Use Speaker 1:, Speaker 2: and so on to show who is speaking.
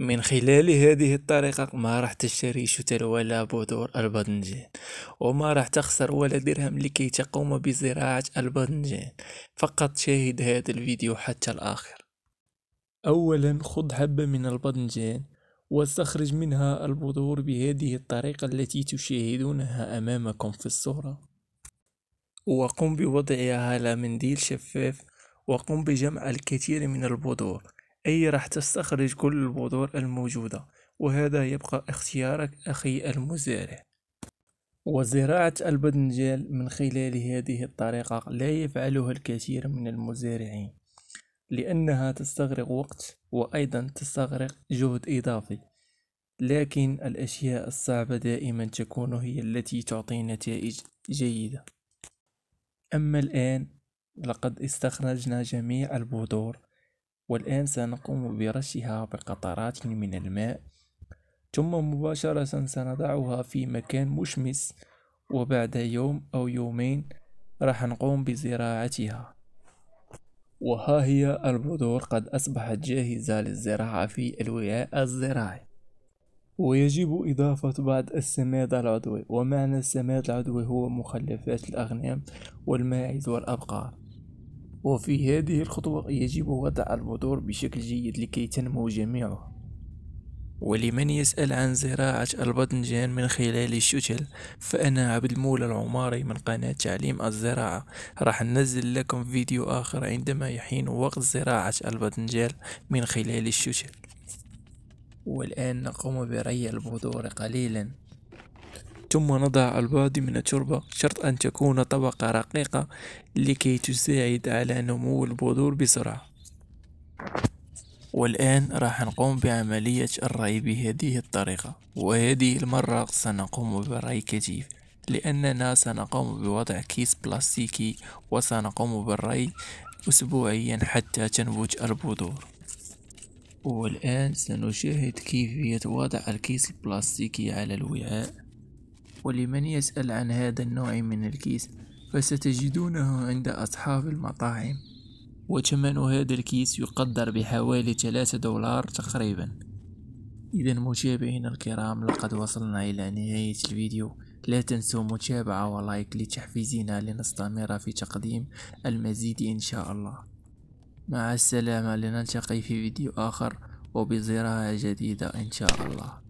Speaker 1: من خلال هذه الطريقة ما راح تشتري شتل ولا بذور الباذنجان وما راح تخسر ولا درهم لكي تقوم بزراعة الباذنجان فقط شاهد هذا الفيديو حتى الآخر أولا خذ حبة من الباذنجان واستخرج منها البذور بهذه الطريقة التي تشاهدونها أمامكم في الصورة وقم بوضعها على منديل شفاف وقم بجمع الكثير من البذور أي راح تستخرج كل البذور الموجودة وهذا يبقى اختيارك أخي المزارع وزراعة البدنجال من خلال هذه الطريقة لا يفعلها الكثير من المزارعين لأنها تستغرق وقت وأيضا تستغرق جهد إضافي لكن الأشياء الصعبة دائما تكون هي التي تعطي نتائج جيدة أما الآن لقد استخرجنا جميع البذور والآن سنقوم برشها بقطرات من الماء ثم مباشرة سنضعها في مكان مشمس وبعد يوم أو يومين راح نقوم بزراعتها وها هي البذور قد أصبحت جاهزة للزراعة في الوعاء الزراعي ويجب إضافة بعض السماد العضوي ومعنى السماد العضوي هو مخلفات الأغنام والماعز والأبقار وفي هذه الخطوة يجب وضع البذور بشكل جيد لكي تنمو جميعه ولمن يسأل عن زراعة الباذنجان من خلال الشتل فأنا عبد المولى العماري من قناة تعليم الزراعة راح ننزل لكم فيديو آخر عندما يحين وقت زراعة الباذنجان من خلال الشتل والآن نقوم بري البذور قليلا ثم نضع البادي من التربة شرط أن تكون طبقة رقيقة لكي تساعد على نمو البذور بسرعة والآن راح نقوم بعملية الري بهذه الطريقة وهذه المرة سنقوم بري كثيف لأننا سنقوم بوضع كيس بلاستيكي وسنقوم بالري أسبوعيا حتى تنبت البذور والآن سنشاهد كيفية وضع الكيس البلاستيكي على الوعاء ولمن يسأل عن هذا النوع من الكيس فستجدونه عند أصحاب المطاعم وثمن هذا الكيس يقدر بحوالي ثلاثة دولار تقريبا إذا متابعينا الكرام لقد وصلنا إلى نهاية الفيديو لا تنسوا متابعة ولايك لتحفيزنا لنستمر في تقديم المزيد إن شاء الله مع السلامة لنلتقي في فيديو آخر وبزراعة جديدة إن شاء الله